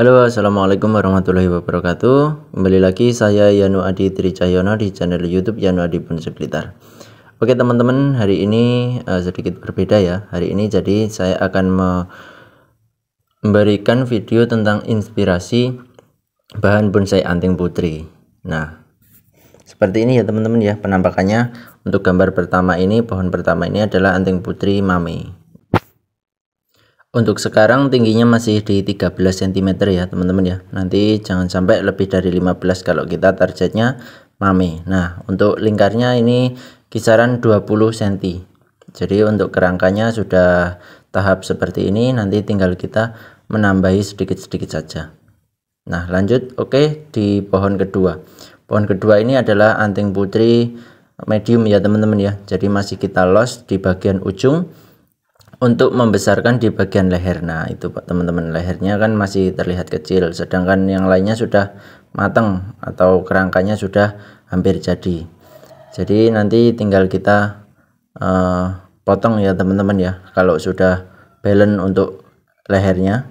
Halo assalamualaikum warahmatullahi wabarakatuh Kembali lagi saya Yanu Adi Tricayono di channel youtube Yanu Adi Ponsel Blitar Oke teman-teman hari ini uh, sedikit berbeda ya Hari ini jadi saya akan memberikan video tentang inspirasi bahan bonsai anting putri Nah seperti ini ya teman-teman ya penampakannya Untuk gambar pertama ini pohon pertama ini adalah anting putri mami untuk sekarang tingginya masih di 13 cm ya teman-teman ya. Nanti jangan sampai lebih dari 15 kalau kita targetnya mame. Nah untuk lingkarnya ini kisaran 20 cm. Jadi untuk kerangkanya sudah tahap seperti ini nanti tinggal kita menambahi sedikit-sedikit saja. Nah lanjut oke di pohon kedua. Pohon kedua ini adalah anting putri medium ya teman-teman ya. Jadi masih kita los di bagian ujung untuk membesarkan di bagian leher. Nah, itu Pak teman-teman, lehernya kan masih terlihat kecil, sedangkan yang lainnya sudah matang atau kerangkanya sudah hampir jadi. Jadi nanti tinggal kita uh, potong ya teman-teman ya. Kalau sudah balance untuk lehernya.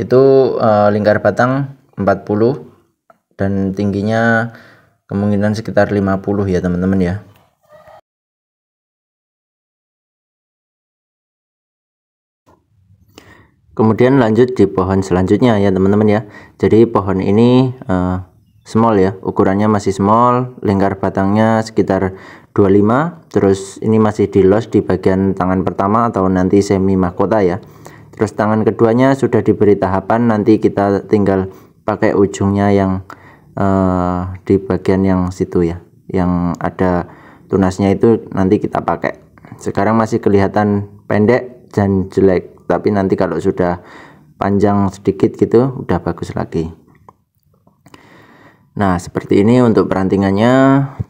Itu uh, lingkar batang 40 dan tingginya kemungkinan sekitar 50 ya teman-teman ya. kemudian lanjut di pohon selanjutnya ya teman-teman ya jadi pohon ini uh, small ya ukurannya masih small lingkar batangnya sekitar 25 terus ini masih di los di bagian tangan pertama atau nanti semi mahkota ya terus tangan keduanya sudah diberi tahapan nanti kita tinggal pakai ujungnya yang uh, di bagian yang situ ya yang ada tunasnya itu nanti kita pakai sekarang masih kelihatan pendek dan jelek tapi nanti kalau sudah panjang sedikit gitu udah bagus lagi Nah, seperti ini untuk perantingannya.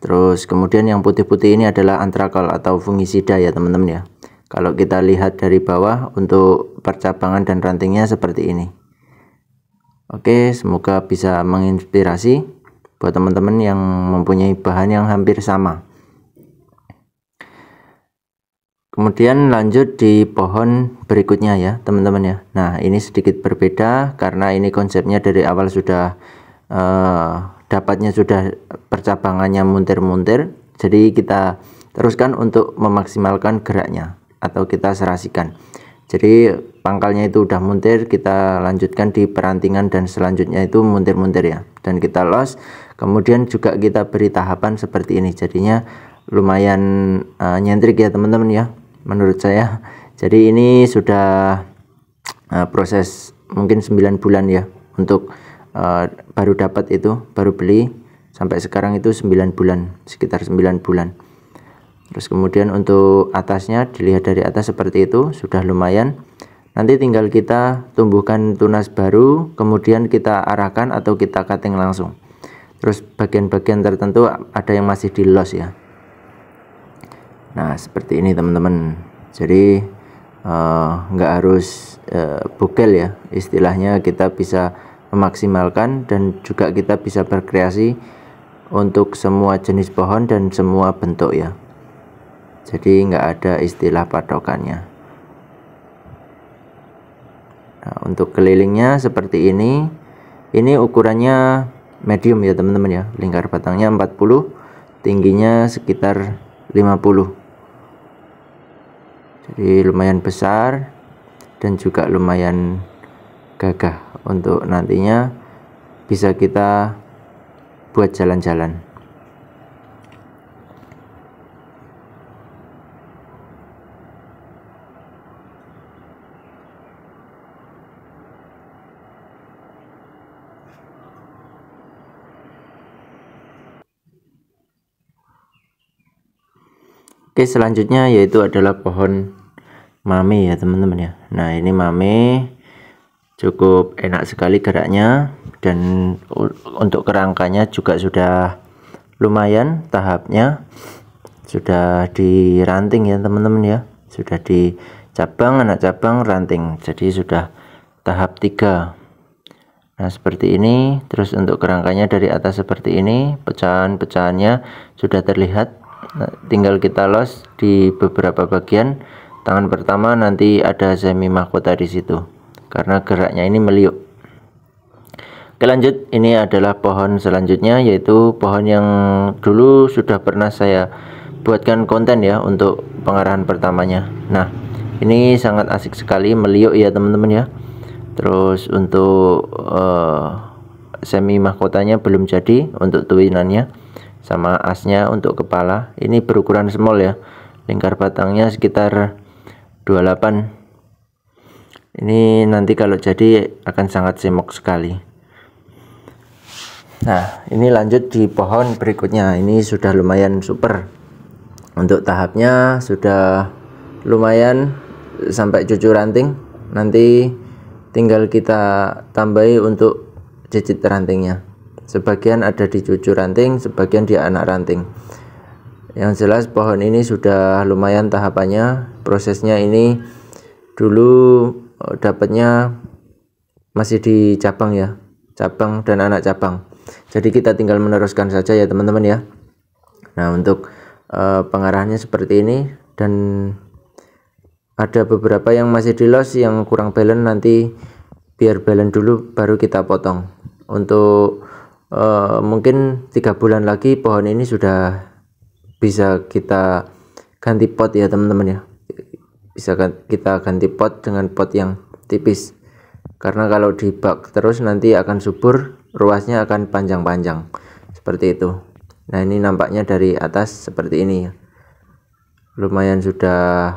Terus kemudian yang putih-putih ini adalah antrakol atau fungisida ya, teman-teman ya. Kalau kita lihat dari bawah untuk percabangan dan rantingnya seperti ini. Oke, semoga bisa menginspirasi buat teman-teman yang mempunyai bahan yang hampir sama. Kemudian lanjut di pohon berikutnya ya, teman-teman ya. Nah, ini sedikit berbeda karena ini konsepnya dari awal sudah eh, dapatnya sudah percabangannya muntir-muntir. Jadi kita teruskan untuk memaksimalkan geraknya atau kita serasikan. Jadi pangkalnya itu udah muntir, kita lanjutkan di perantingan dan selanjutnya itu muntir-muntir ya. Dan kita los, kemudian juga kita beri tahapan seperti ini. Jadinya lumayan uh, nyentrik ya teman-teman ya menurut saya jadi ini sudah uh, proses mungkin 9 bulan ya untuk uh, baru dapat itu baru beli sampai sekarang itu 9 bulan sekitar 9 bulan terus kemudian untuk atasnya dilihat dari atas seperti itu sudah lumayan nanti tinggal kita tumbuhkan tunas baru kemudian kita arahkan atau kita cutting langsung terus bagian-bagian tertentu ada yang masih di los ya Nah seperti ini teman-teman. Jadi eh, nggak uh, harus uh, eh, bukel ya istilahnya kita bisa memaksimalkan dan juga kita bisa berkreasi untuk semua jenis pohon dan semua bentuk ya. Jadi nggak ada istilah patokannya. Nah, untuk kelilingnya seperti ini. Ini ukurannya medium ya teman-teman ya. Lingkar batangnya 40, tingginya sekitar 50 jadi lumayan besar dan juga lumayan gagah untuk nantinya bisa kita buat jalan-jalan Oke, selanjutnya yaitu adalah pohon mame ya teman-teman ya nah ini mame cukup enak sekali geraknya dan untuk kerangkanya juga sudah lumayan tahapnya sudah di ranting ya teman-teman ya sudah di cabang anak cabang ranting jadi sudah tahap 3 nah seperti ini terus untuk kerangkanya dari atas seperti ini pecahan-pecahannya sudah terlihat nah, tinggal kita los di beberapa bagian tangan pertama nanti ada semi mahkota di situ karena geraknya ini meliuk Oke lanjut ini adalah pohon selanjutnya yaitu pohon yang dulu sudah pernah saya buatkan konten ya untuk pengarahan pertamanya nah ini sangat asik sekali meliuk ya teman-teman ya terus untuk uh, eh, semi mahkotanya belum jadi untuk tuinannya sama asnya untuk kepala ini berukuran small ya lingkar batangnya sekitar 28 ini nanti kalau jadi akan sangat semok sekali nah ini lanjut di pohon berikutnya ini sudah lumayan super untuk tahapnya sudah lumayan sampai cucu ranting nanti tinggal kita tambahi untuk cicit rantingnya sebagian ada di cucu ranting sebagian di anak ranting yang jelas pohon ini sudah lumayan tahapannya prosesnya ini dulu eh, dapatnya masih di cabang ya cabang dan anak cabang jadi kita tinggal meneruskan saja ya teman-teman ya nah untuk uh, eh, pengarahnya seperti ini dan ada beberapa yang masih di loss yang kurang balance nanti biar balance dulu baru kita potong untuk uh, mungkin tiga bulan lagi pohon ini sudah bisa kita ganti pot ya teman-teman ya bisa kan, kita ganti pot dengan pot yang tipis karena kalau dibak terus nanti akan subur ruasnya akan panjang-panjang seperti itu nah ini nampaknya dari atas seperti ini lumayan sudah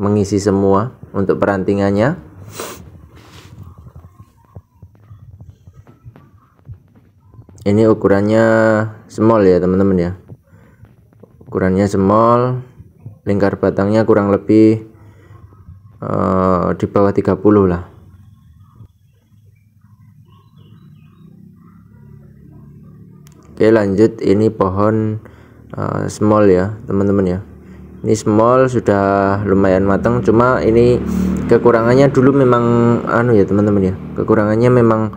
mengisi semua untuk perantingannya ini ukurannya small ya teman-teman ya ukurannya small lingkar batangnya kurang lebih Eh, di bawah 30 lah oke lanjut ini pohon uh, small ya teman-teman ya ini small sudah lumayan matang cuma ini kekurangannya dulu memang anu ya teman-teman ya kekurangannya memang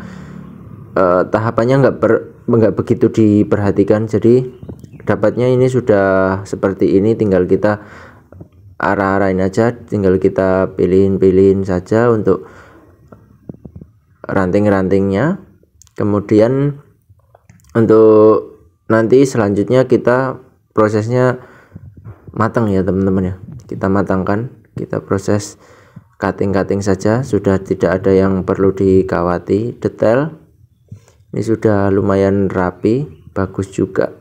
uh, tahapannya enggak ber enggak begitu diperhatikan jadi dapatnya ini sudah seperti ini tinggal kita arah ini aja tinggal kita pilihin-pilihin saja untuk ranting-rantingnya kemudian untuk nanti selanjutnya kita prosesnya matang ya teman-teman ya kita matangkan kita proses cutting-cutting saja sudah tidak ada yang perlu dikawati detail ini sudah lumayan rapi bagus juga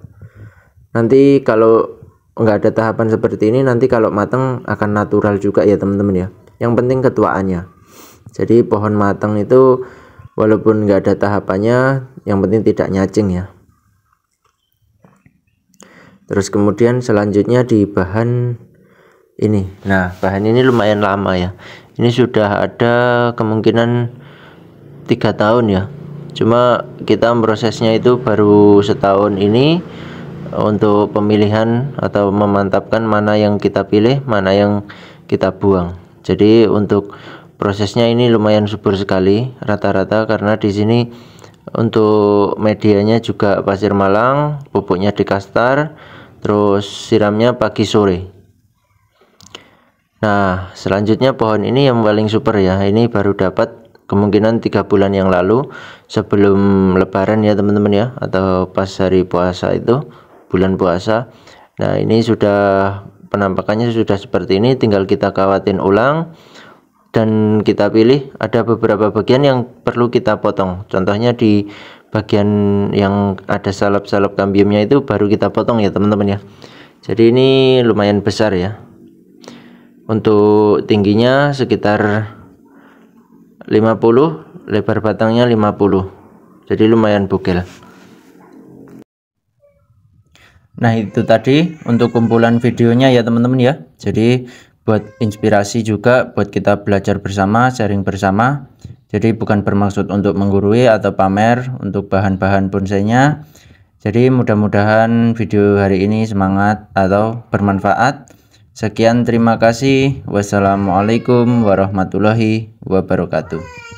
nanti kalau nggak ada tahapan seperti ini nanti kalau mateng akan natural juga ya teman-teman ya yang penting ketuaannya jadi pohon mateng itu walaupun nggak ada tahapannya yang penting tidak nyacing ya terus kemudian selanjutnya di bahan ini nah bahan ini lumayan lama ya ini sudah ada kemungkinan tiga tahun ya cuma kita prosesnya itu baru setahun ini untuk pemilihan atau memantapkan mana yang kita pilih, mana yang kita buang. Jadi untuk prosesnya ini lumayan subur sekali rata-rata karena di sini untuk medianya juga pasir malang, pupuknya di kastar, terus siramnya pagi sore. Nah, selanjutnya pohon ini yang paling super ya. Ini baru dapat kemungkinan tiga bulan yang lalu sebelum lebaran ya teman-teman ya atau pas hari puasa itu bulan puasa nah ini sudah penampakannya sudah seperti ini tinggal kita kawatin ulang dan kita pilih ada beberapa bagian yang perlu kita potong contohnya di bagian yang ada salep-salep kambiumnya itu baru kita potong ya teman-teman ya jadi ini lumayan besar ya untuk tingginya sekitar 50 lebar batangnya 50 jadi lumayan bugel Nah itu tadi untuk kumpulan videonya ya teman-teman ya Jadi buat inspirasi juga buat kita belajar bersama sharing bersama Jadi bukan bermaksud untuk menggurui atau pamer untuk bahan-bahan bonsainya Jadi mudah-mudahan video hari ini semangat atau bermanfaat Sekian terima kasih Wassalamualaikum warahmatullahi wabarakatuh